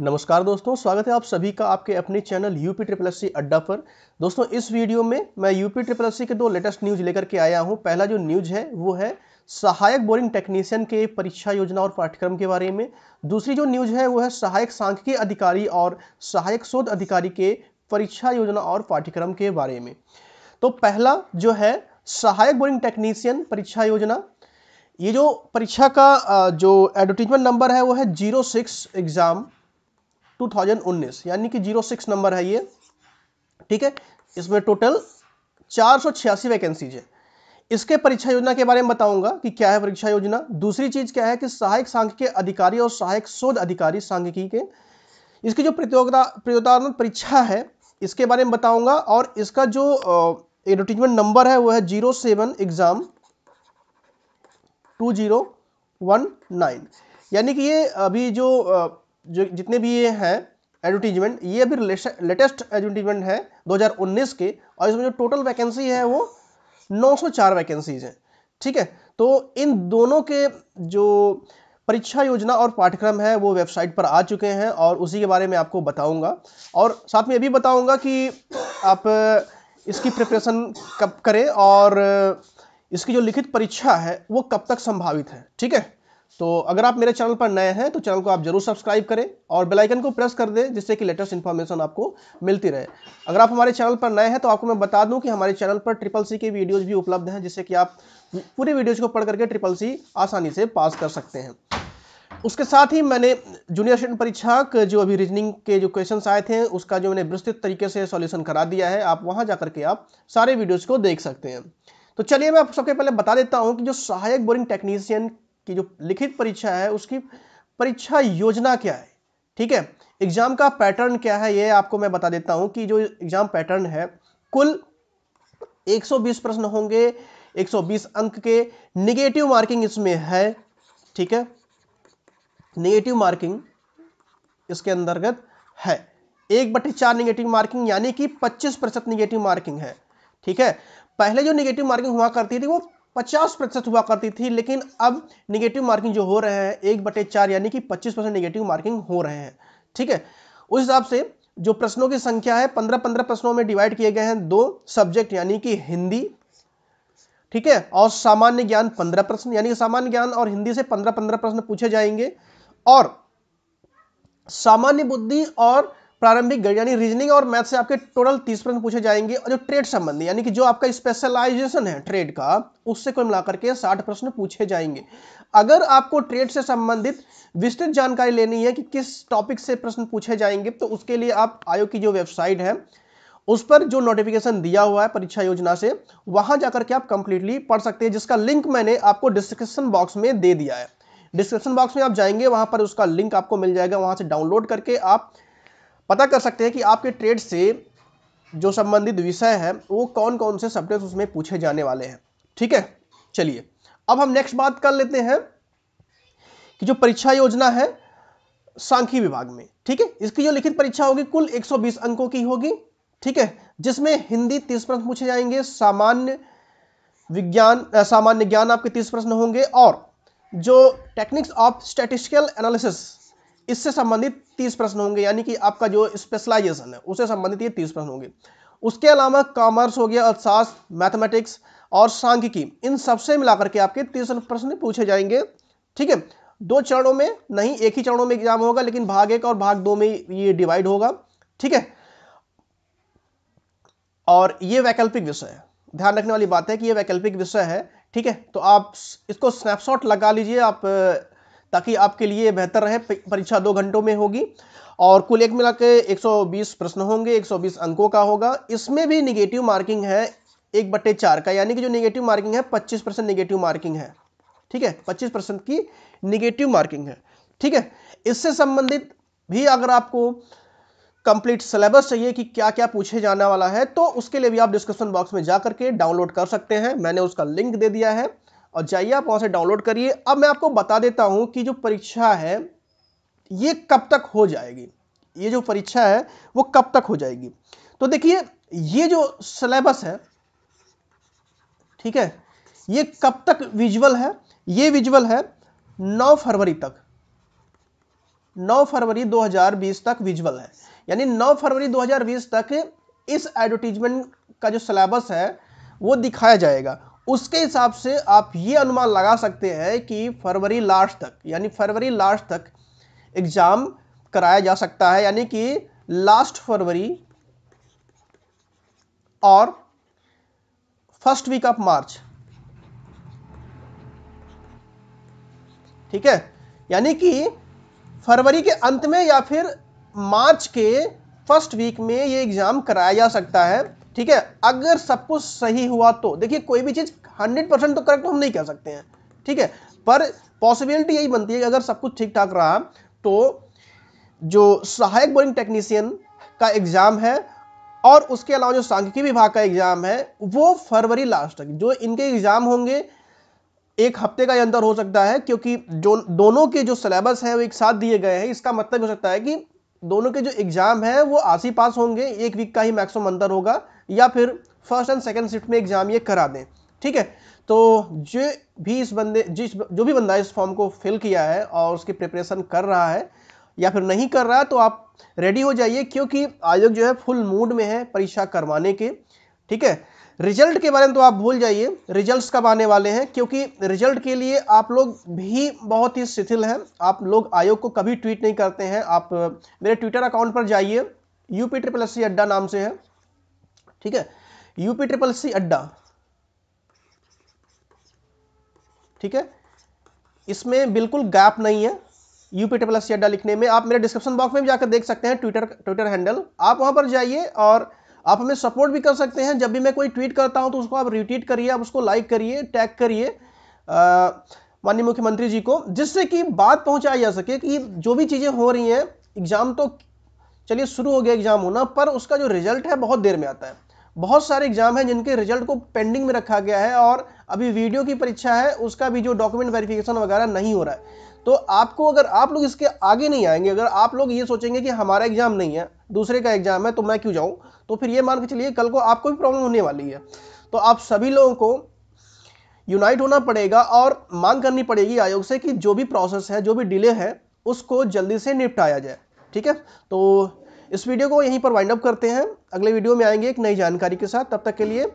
नमस्कार दोस्तों स्वागत है आप सभी का आपके अपने channel UP triple S C अड्डा पर दोस्तों इस वीडियो में मैं यूपी ट्रिपल एस सी के दो लेटेस्ट न्यूज लेकर के आया हूं पहला जो न्यूज है वो है सहायक बोरिंग टेक्नीशियन के परीक्षा योजना और पाठ्यक्रम के बारे में दूसरी जो न्यूज है वो है सहायक सांख्यिकी अधिकारी और सहायक शोध अधिकारी के परीक्षा योजना और पाठ्यक्रम के बारे में तो पहला जो है सहायक बोरिंग टेक्नीशियन परीक्षा योजना ये जो परीक्षा का जो एडवर्टीजमेंट नंबर है वो है जीरो सिक्स एग्ज़ाम 2019 यानी कि 06 नंबर है ये ठीक है इसमें टोटल चार सौ छियासी वैकेंसीज है इसके परीक्षा योजना के बारे में बताऊंगा कि क्या है परीक्षा योजना दूसरी चीज क्या है कि सहायक के अधिकारी और सहायक शोध अधिकारी सांख्यिकी के इसकी जो प्रतियोगिता प्रतियोगितात्मक परीक्षा है इसके बारे में बताऊंगा और इसका जो एडवर्टीजमेंट नंबर है वो है zero seven exam two zero one nine यानी कि ये अभी जो जो जितने भी ये हैं एडवर्टीजमेंट ये अभी लेटेस्ट एडवर्टीजमेंट है 2019 के और इसमें जो टोटल वैकेंसी है वो 904 वैकेंसीज हैं ठीक है तो इन दोनों के जो परीक्षा योजना और पाठ्यक्रम है वो वेबसाइट पर आ चुके हैं और उसी के बारे में आपको बताऊंगा और साथ में ये भी बताऊंगा कि आप इसकी प्रिपरेशन कब करें और इसकी जो लिखित परीक्षा है वो कब तक संभावित है ठीक है तो अगर आप मेरे चैनल पर नए हैं तो चैनल को आप जरूर सब्सक्राइब करें और बेल आइकन को प्रेस कर दें जिससे कि लेटेस्ट इन्फॉर्मेशन आपको मिलती रहे अगर आप हमारे चैनल पर नए हैं तो आपको मैं बता दूं कि हमारे चैनल पर ट्रिपल सी के वीडियोज़ भी उपलब्ध हैं जिससे कि आप पूरी वीडियोज़ को पढ़ करके ट्रिपल सी आसानी से पास कर सकते हैं उसके साथ ही मैंने जूनियर स्टूडेंट परीक्षा के जो अभी रीजनिंग के जो क्वेश्चन आए थे उसका जो मैंने विस्तृत तरीके से सॉल्यूशन करा दिया है आप वहाँ जा करके आप सारे वीडियोज़ को देख सकते हैं तो चलिए मैं आप सबके पहले बता देता हूँ कि जो सहायक बोरिंग टेक्नीशियन कि जो लिखित परीक्षा है उसकी परीक्षा योजना क्या है ठीक है एग्जाम का पैटर्न क्या है ये आपको मैं बता देता हूँ कि जो एग्जाम पैटर्न है कुल 120 प्रश्न होंगे 120 अंक के निगेटिव मार्किंग इसमें है ठीक है निगेटिव मार्किंग इसके अंतर्गत है एक बटे चार निगेटिव मार्किंग यानी कि 25 प्रतिशत निगेटिव मार्किंग है ठीक है पहले जो निगेटिव मार्किंग हुआ करती थी वो पचास प्रतिशत हुआ करती थी लेकिन अब निगेटिव मार्किंग जो हो रहे हैं एक बटे चार यानी कि पच्चीस परसेंट निगेटिव मार्किंग हो रहे हैं ठीक है उस हिसाब से जो प्रश्नों की संख्या है पंद्रह पंद्रह प्रश्नों में डिवाइड किए गए हैं दो सब्जेक्ट यानी कि हिंदी ठीक है और सामान्य ज्ञान पंद्रह प्रश्न यानी सामान्य ज्ञान और हिंदी से पंद्रह पंद्रह प्रश्न पूछे जाएंगे और सामान्य बुद्धि और प्रारंभिक गणित यानी रीजनिंग और मैथ से आपके टोटल तीस प्रश्न पूछे जाएंगे और जो ट्रेड संबंधी यानी कि जो आपका स्पेशलाइजेशन है ट्रेड का उससे कुल मिलाकर के साठ प्रश्न पूछे जाएंगे अगर आपको ट्रेड से संबंधित विस्तृत जानकारी लेनी है कि किस टॉपिक से प्रश्न पूछे जाएंगे तो उसके लिए आप आयोग की जो वेबसाइट है उस पर जो नोटिफिकेशन दिया हुआ है परीक्षा योजना से वहां जाकर के आप कंप्लीटली पढ़ सकते हैं जिसका लिंक मैंने आपको डिस्क्रिप्शन बॉक्स में दे दिया है डिस्क्रिप्शन बॉक्स में आप जाएंगे वहां पर उसका लिंक आपको मिल जाएगा वहां से डाउनलोड करके आप पता कर सकते हैं कि आपके ट्रेड से जो संबंधित विषय है वो कौन कौन से सब्जेक्ट उसमें पूछे जाने वाले हैं ठीक है चलिए अब हम नेक्स्ट बात कर लेते हैं कि जो परीक्षा योजना है सांख्यिकी विभाग में ठीक है इसकी जो लिखित परीक्षा होगी कुल 120 अंकों की होगी ठीक है जिसमें हिंदी 30 प्रश्न पूछे जाएंगे सामान्य विज्ञान सामान्य ज्ञान आपके 30 प्रश्न होंगे और जो टेक्निक्स ऑफ स्टैटिस्टिकल एनालिसिस इससे संबंधित तीस प्रश्न होंगे यानी कि आपका जो स्पेशलाइजेशन है उससे संबंधित ये तीस प्रश्न होंगे उसके अलावा कॉमर्स हो गया अर्थशास्त्र मैथमेटिक्स और सांख्यिकी इन सबसे मिलाकर के आपके तीस प्रश्न पूछे जाएंगे ठीक है दो चरणों में नहीं एक ही चरणों में एग्जाम होगा लेकिन भाग एक और भाग दो में ये डिवाइड होगा ठीक है और ये वैकल्पिक विषय है ध्यान रखने वाली बात है कि ये वैकल्पिक विषय है ठीक है तो आप इसको स्नैपशॉट लगा लीजिए आप ताकि आपके लिए बेहतर रहे परीक्षा दो घंटों में होगी और कुल एक मिला के एक प्रश्न होंगे 120 अंकों का होगा इसमें भी निगेटिव मार्किंग है एक बट्टे चार का यानी कि जो निगेटिव मार्किंग है 25 परसेंट निगेटिव मार्किंग है ठीक है 25 परसेंट की निगेटिव मार्किंग है ठीक है इससे संबंधित भी अगर आपको कंप्लीट सिलेबस चाहिए कि क्या क्या पूछे जाने वाला है तो उसके लिए भी आप डिस्क्रिप्शन बॉक्स में जा करके डाउनलोड कर सकते हैं मैंने उसका लिंक दे दिया है और जाइए आप वहाँ से डाउनलोड करिए अब मैं आपको बता देता हूँ कि जो परीक्षा है ये कब तक हो जाएगी ये जो परीक्षा है वो कब तक हो जाएगी तो देखिए ये जो सिलेबस है ठीक है ये कब तक विजुअल है ये विजुअल है 9 फरवरी तक 9 फरवरी 2020 तक विजुअल है यानी 9 फरवरी 2020 तक इस एडवर्टीजमेंट का जो सिलेबस है वो दिखाया जाएगा उसके हिसाब से आप ये अनुमान लगा सकते हैं कि फरवरी लास्ट तक यानी फरवरी लास्ट तक एग्ज़ाम कराया जा सकता है यानी कि लास्ट फरवरी और फर्स्ट वीक ऑफ मार्च ठीक है यानी कि फरवरी के अंत में या फिर मार्च के फर्स्ट वीक में ये एग्ज़ाम कराया जा सकता है ठीक है अगर सब कुछ सही हुआ तो देखिए कोई भी चीज़ हंड्रेड परसेंट तो करेक्ट तो हम नहीं कह सकते हैं ठीक है पर पॉसिबिलिटी यही बनती है कि अगर सब कुछ ठीक ठाक रहा तो जो सहायक बोरिंग टेक्नीशियन का एग्ज़ाम है और उसके अलावा जो सांख्यिकी विभाग का एग्ज़ाम है वो फरवरी लास्ट तक जो इनके एग्ज़ाम होंगे एक हफ्ते का अंतर हो सकता है क्योंकि जो दोनों के जो सिलेबस हैं वो एक साथ दिए गए हैं इसका मतलब हो सकता है कि दोनों के जो एग्ज़ाम हैं वो आस ही पास होंगे एक वीक का ही मैक्सिमम अंतर होगा या फिर फर्स्ट एंड सेकेंड शिफ्ट में एग्ज़ाम ये करा दें ठीक है तो जो भी इस बंदे जिस जो भी बंदा इस फॉर्म को फिल किया है और उसकी प्रिपरेशन कर रहा है या फिर नहीं कर रहा है तो आप रेडी हो जाइए क्योंकि आयोग जो है फुल मूड में है परीक्षा करवाने के ठीक है रिजल्ट के बारे में तो आप भूल जाइए रिजल्ट्स कब आने वाले हैं क्योंकि रिजल्ट के लिए आप लोग भी बहुत ही शिथिल हैं आप लोग आयोग को कभी ट्वीट नहीं करते हैं आप मेरे ट्विटर अकाउंट पर जाइए U P triple S C अड्डा नाम से है ठीक है यूपी ट्रिपल सी अड्डा ठीक है इसमें बिल्कुल गैप नहीं है यूपी ट्रिपल सी अड्डा लिखने में आप मेरे डिस्क्रिप्शन बॉक्स में भी जाकर देख सकते हैं ट्विटर ट्विटर हैंडल आप वहां पर जाइए और आप हमें सपोर्ट भी कर सकते हैं जब भी मैं कोई ट्वीट करता हूं तो उसको आप रिट्वीट करिए आप उसको लाइक करिए टैग करिए माननीय मुख्यमंत्री जी को जिससे कि बात पहुंचाई जा सके कि जो भी चीज़ें हो रही हैं एग्ज़ाम तो चलिए शुरू हो गया एग्ज़ाम होना पर उसका जो रिजल्ट है बहुत देर में आता है बहुत सारे एग्जाम हैं जिनके रिजल्ट को पेंडिंग में रखा गया है और अभी वीडियो की परीक्षा है उसका भी जो डॉक्यूमेंट वेरिफिकेशन वगैरह नहीं हो रहा है तो आपको अगर आप लोग इसके आगे नहीं आएंगे अगर आप लोग ये सोचेंगे कि हमारा एग्जाम नहीं है दूसरे का एग्जाम है तो मैं क्यों जाऊँ तो फिर ये मान के चलिए कल को आपको भी प्रॉब्लम होने वाली है तो आप सभी लोगों को यूनाइट होना पड़ेगा और मांग करनी पड़ेगी आयोग से कि जो भी प्रोसेस है जो भी डिले है उसको जल्दी से निपटाया जाए ठीक है तो इस वीडियो को यहीं पर वाइंड अप करते हैं अगले वीडियो में आएंगे एक नई जानकारी के साथ तब तक के लिए